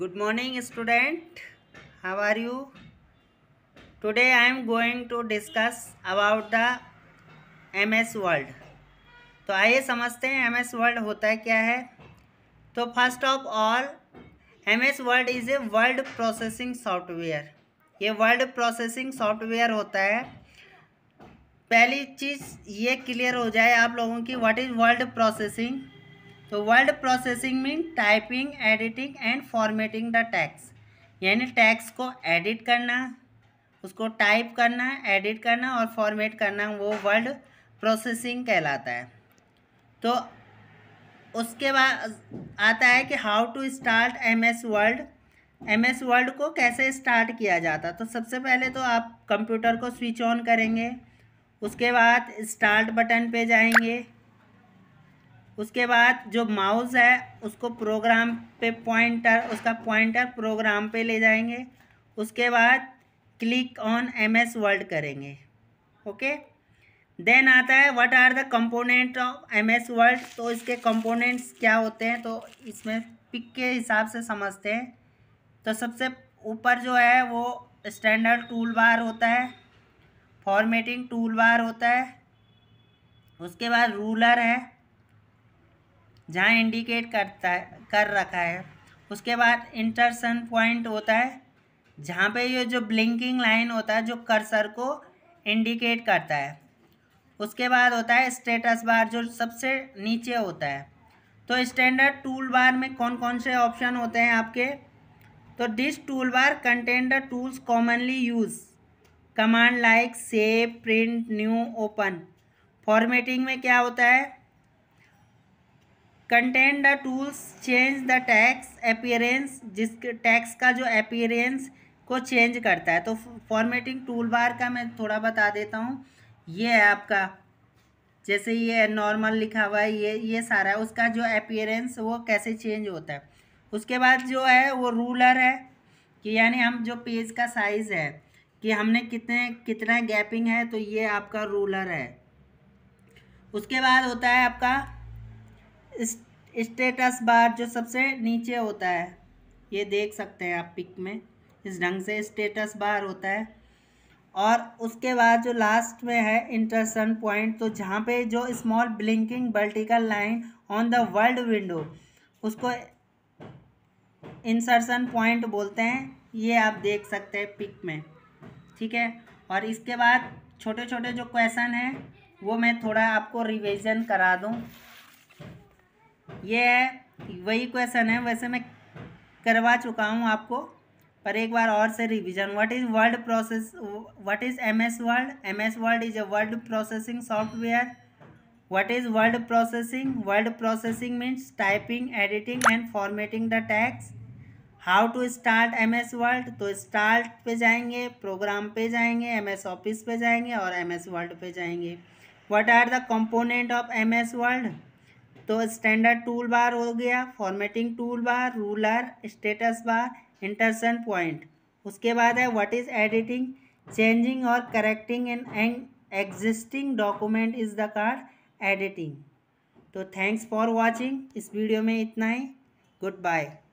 good morning student how are you today i am going to discuss about the ms Word तो आइए समझते हैं M S world होता है क्या है तो first of all M S Word is a word processing software ये वर्ल्ड प्रोसेसिंग सॉफ्टवेयर होता है पहली चीज़ ये क्लियर हो जाए आप लोगों की व्हाट इज़ वर्ल्ड प्रोसेसिंग तो word processing mean typing editing and formatting the text यानी टैक्स को एडिट करना उसको टाइप करना एडिट करना और फॉर्मेट करना वो वर्ड प्रोसेसिंग कहलाता है तो उसके बाद आता है कि how to start M S Word M S Word को कैसे स्टार्ट किया जाता तो सबसे पहले तो आप कंप्यूटर को स्विच ऑन करेंगे उसके बाद स्टार्ट बटन पे जाएंगे उसके बाद जो माउस है उसको प्रोग्राम पे पॉइंटर उसका पॉइंटर प्रोग्राम पे ले जाएंगे उसके बाद click on M S Word करेंगे ओके देन आता है what are the component of M S Word तो इसके कंपोनेंट्स क्या होते हैं तो इसमें पिक के हिसाब से समझते हैं तो सबसे ऊपर जो है वो स्टैंडर्ड टूल बार होता है फॉर्मेटिंग टूल बार होता है उसके बाद रूलर है जहाँ इंडिकेट करता है कर रखा है उसके बाद इंटरसन पॉइंट होता है जहाँ पे ये जो ब्लिंकिंग लाइन होता है जो कर्सर को इंडिकेट करता है उसके बाद होता है स्टेटस बार जो सबसे नीचे होता है तो स्टैंडर्ड टूल बार में कौन कौन से ऑप्शन होते हैं आपके तो this tool bar contender tools commonly use command like save print new open formatting में क्या होता है content the tools change the text appearance जिस टैक्स का जो अपियरेंस को चेंज करता है तो फॉर्मेटिंग टूल बार का मैं थोड़ा बता देता हूँ ये है आपका जैसे ये नॉर्मल लिखा हुआ है ये ये सारा है उसका जो अपियरेंस वो कैसे चेंज होता है उसके बाद जो है वो रूलर है कि यानी हम जो पेज का साइज़ है कि हमने कितने कितना गैपिंग है तो ये आपका रूलर है उसके बाद होता है आपका स्टेटस बार जो सबसे नीचे होता है ये देख सकते हैं आप पिक में इस ढंग से स्टेटस बार होता है और उसके बाद जो लास्ट में है इंटरसन पॉइंट तो जहाँ पे जो small blinking vertical line on the Word window उसको इंसर्सन पॉइंट बोलते हैं ये आप देख सकते हैं पिक में ठीक है और इसके बाद छोटे छोटे जो क्वेश्चन हैं वो मैं थोड़ा आपको रिवीजन करा दूँ ये वही क्वेश्चन है वैसे मैं करवा चुका हूँ आपको पर एक बार और से revision what is Word process what is M S Word M S Word is a word processing software what is word processing word processing means typing editing and formatting the text how to start M S Word तो start पे जाएंगे programme पे जाएंगे M S office पे जाएंगे और M S Word पे जाएंगे what are the component of M S Word तो स्टैंडर्ड टूल बार हो गया formatting tool bar ruler status bar insertion point उसके बाद है व्हाट इज़ एडिटिंग चेंजिंग और correcting in an existing document is the called editing तो thanks for watching इस video में इतना ही गुड बाय